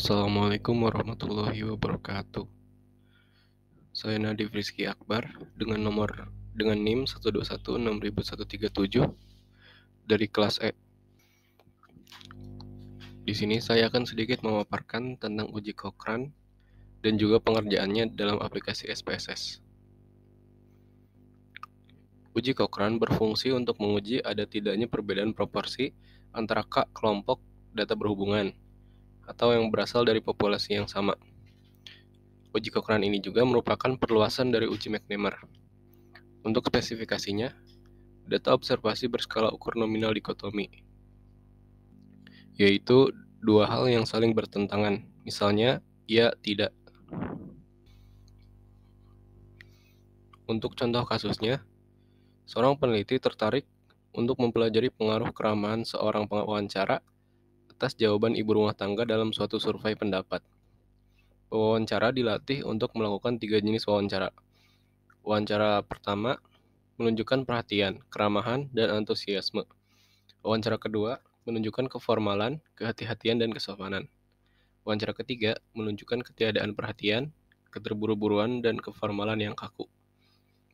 Assalamualaikum warahmatullahi wabarakatuh. Saya Nadif Rizky Akbar dengan nomor dengan NIM 1216137 dari kelas E. Di sini saya akan sedikit memaparkan tentang uji Cochrane dan juga pengerjaannya dalam aplikasi SPSS. Uji Cochrane berfungsi untuk menguji ada tidaknya perbedaan proporsi antara K kelompok data berhubungan atau yang berasal dari populasi yang sama. Uji Cochrane ini juga merupakan perluasan dari uji McNamara. Untuk spesifikasinya, data observasi berskala ukur nominal dikotomi, yaitu dua hal yang saling bertentangan, misalnya ya tidak. Untuk contoh kasusnya, seorang peneliti tertarik untuk mempelajari pengaruh keramahan seorang pengawancara atas jawaban ibu rumah tangga dalam suatu survei pendapat. Wawancara dilatih untuk melakukan tiga jenis wawancara. Wawancara pertama menunjukkan perhatian, keramahan, dan antusiasme. Wawancara kedua menunjukkan keformalan, kehati-hatian, dan kesopanan. Wawancara ketiga menunjukkan ketiadaan perhatian, keterburu-buruan, dan keformalan yang kaku.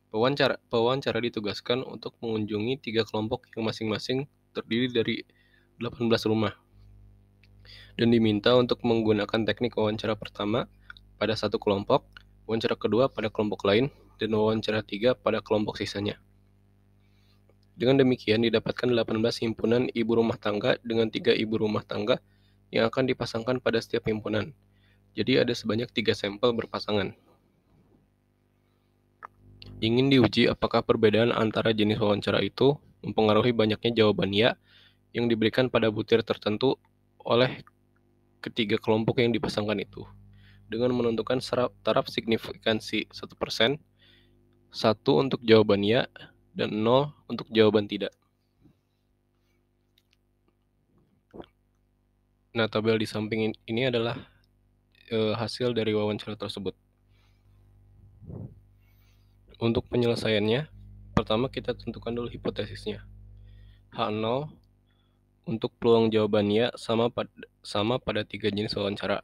wawancara pewawancara ditugaskan untuk mengunjungi tiga kelompok yang masing-masing terdiri dari 18 rumah dan diminta untuk menggunakan teknik wawancara pertama pada satu kelompok, wawancara kedua pada kelompok lain, dan wawancara tiga pada kelompok sisanya. Dengan demikian didapatkan 18 himpunan ibu rumah tangga dengan tiga ibu rumah tangga yang akan dipasangkan pada setiap himpunan. Jadi ada sebanyak tiga sampel berpasangan. Ingin diuji apakah perbedaan antara jenis wawancara itu mempengaruhi banyaknya jawaban ya yang diberikan pada butir tertentu oleh ketiga kelompok yang dipasangkan itu dengan menentukan taraf signifikansi 1%, 1 untuk jawaban ya, dan 0 untuk jawaban tidak. Nah, tabel di samping ini adalah e, hasil dari wawancara tersebut. Untuk penyelesaiannya, pertama kita tentukan dulu hipotesisnya. H0 untuk peluang jawabannya sama pada sama pada tiga jenis wawancara.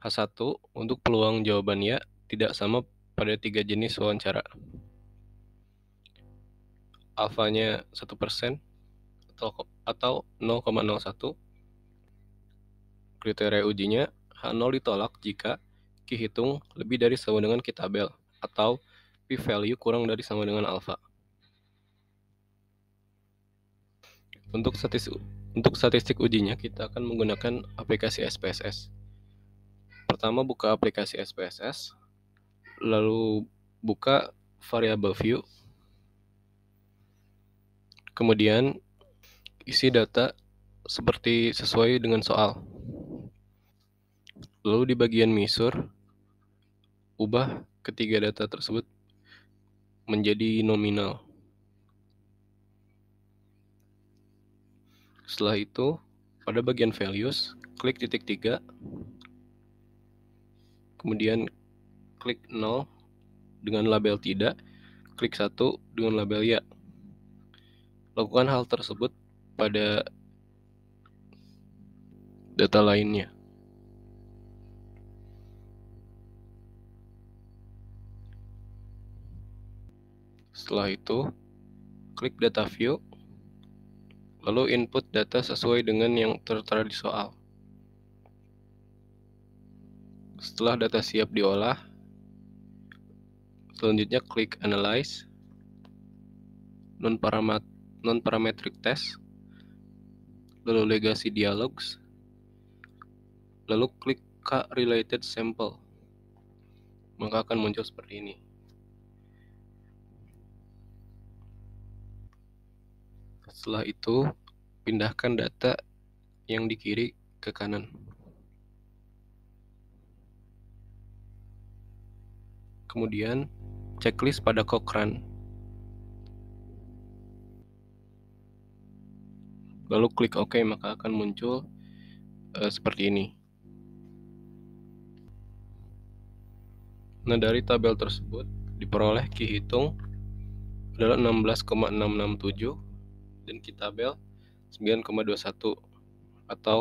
H1 untuk peluang jawabannya tidak sama pada tiga jenis wawancara. Alfanya 1% atau atau 0,01. Kriteria ujinya H0 ditolak jika dihitung lebih dari sama dengan kitabel atau p-value kurang dari sama dengan alfa. Untuk statistik, untuk statistik ujinya, kita akan menggunakan aplikasi SPSS. Pertama, buka aplikasi SPSS, lalu buka variable view, kemudian isi data seperti sesuai dengan soal. Lalu di bagian misur ubah ketiga data tersebut menjadi nominal. Setelah itu, pada bagian values, klik titik tiga kemudian klik 0 dengan label tidak, klik satu dengan label ya. Lakukan hal tersebut pada data lainnya. Setelah itu, klik data view Lalu input data sesuai dengan yang tertera di soal. Setelah data siap diolah, selanjutnya klik Analyze, Non-parametric Test, lalu Legacy Dialogs, lalu klik K Related Sample. Maka akan muncul seperti ini. Setelah itu, pindahkan data yang di kiri ke kanan. Kemudian, checklist pada Cochrane. Lalu klik OK maka akan muncul uh, seperti ini. Nah, dari tabel tersebut diperoleh key hitung adalah 16,667 dan key tabel 16,667 9,21 atau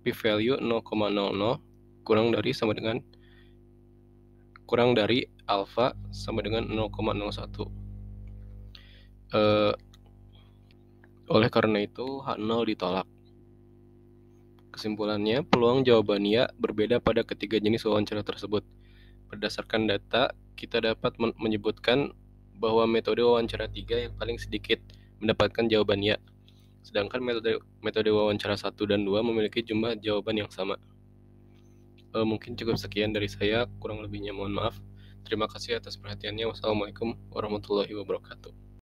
p-value 0,00 kurang dari sama dengan kurang dari alfa sama dengan 0,01. Eh, oleh karena itu H0 ditolak. Kesimpulannya, peluang jawabannya berbeda pada ketiga jenis wawancara tersebut. Berdasarkan data, kita dapat menyebutkan bahwa metode wawancara tiga yang paling sedikit mendapatkan jawaban ya. Sedangkan metode metode wawancara 1 dan 2 memiliki jumlah jawaban yang sama. E, mungkin cukup sekian dari saya, kurang lebihnya mohon maaf. Terima kasih atas perhatiannya. Wassalamualaikum warahmatullahi wabarakatuh.